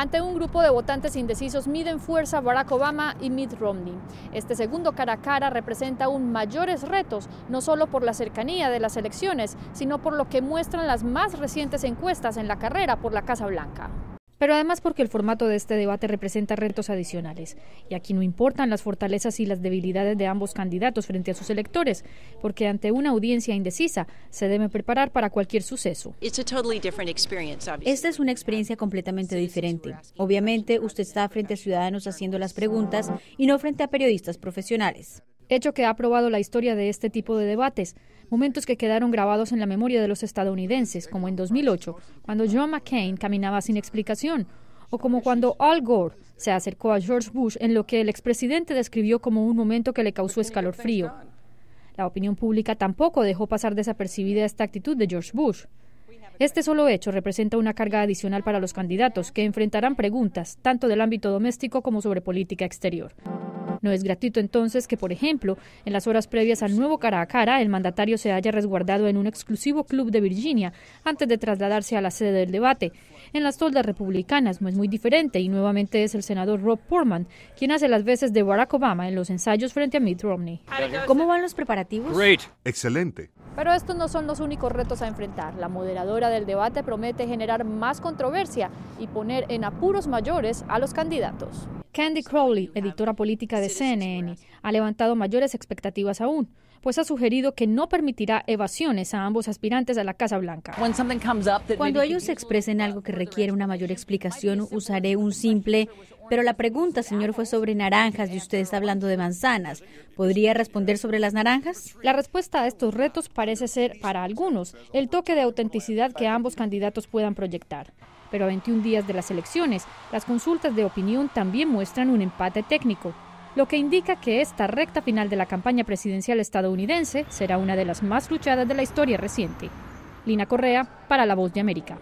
ante un grupo de votantes indecisos miden fuerza Barack Obama y Mitt Romney. Este segundo cara a cara representa aún mayores retos, no solo por la cercanía de las elecciones, sino por lo que muestran las más recientes encuestas en la carrera por la Casa Blanca pero además porque el formato de este debate representa retos adicionales, y aquí no importan las fortalezas y las debilidades de ambos candidatos frente a sus electores, porque ante una audiencia indecisa se debe preparar para cualquier suceso. Esta es una experiencia completamente diferente. Obviamente, usted está frente a ciudadanos haciendo las preguntas y no frente a periodistas profesionales hecho que ha probado la historia de este tipo de debates, momentos que quedaron grabados en la memoria de los estadounidenses, como en 2008, cuando John McCain caminaba sin explicación, o como cuando Al Gore se acercó a George Bush en lo que el expresidente describió como un momento que le causó escalofrío. La opinión pública tampoco dejó pasar desapercibida esta actitud de George Bush. Este solo hecho representa una carga adicional para los candidatos, que enfrentarán preguntas tanto del ámbito doméstico como sobre política exterior. No es gratuito entonces que, por ejemplo, en las horas previas al nuevo cara a cara, el mandatario se haya resguardado en un exclusivo club de Virginia antes de trasladarse a la sede del debate. En las toldas republicanas no es muy diferente y nuevamente es el senador Rob Portman quien hace las veces de Barack Obama en los ensayos frente a Mitt Romney. ¿Cómo van los preparativos? Great. Excelente. Pero estos no son los únicos retos a enfrentar. La moderadora del debate promete generar más controversia y poner en apuros mayores a los candidatos. Candy Crowley, editora política de CNN, ha levantado mayores expectativas aún, pues ha sugerido que no permitirá evasiones a ambos aspirantes a la Casa Blanca. Cuando ellos expresen algo que requiere una mayor explicación, usaré un simple pero la pregunta, señor, fue sobre naranjas y usted está hablando de manzanas. ¿Podría responder sobre las naranjas? La respuesta a estos retos parece ser, para algunos, el toque de autenticidad que ambos candidatos puedan proyectar. Pero a 21 días de las elecciones, las consultas de opinión también muestran un empate técnico, lo que indica que esta recta final de la campaña presidencial estadounidense será una de las más luchadas de la historia reciente. Lina Correa, para La Voz de América.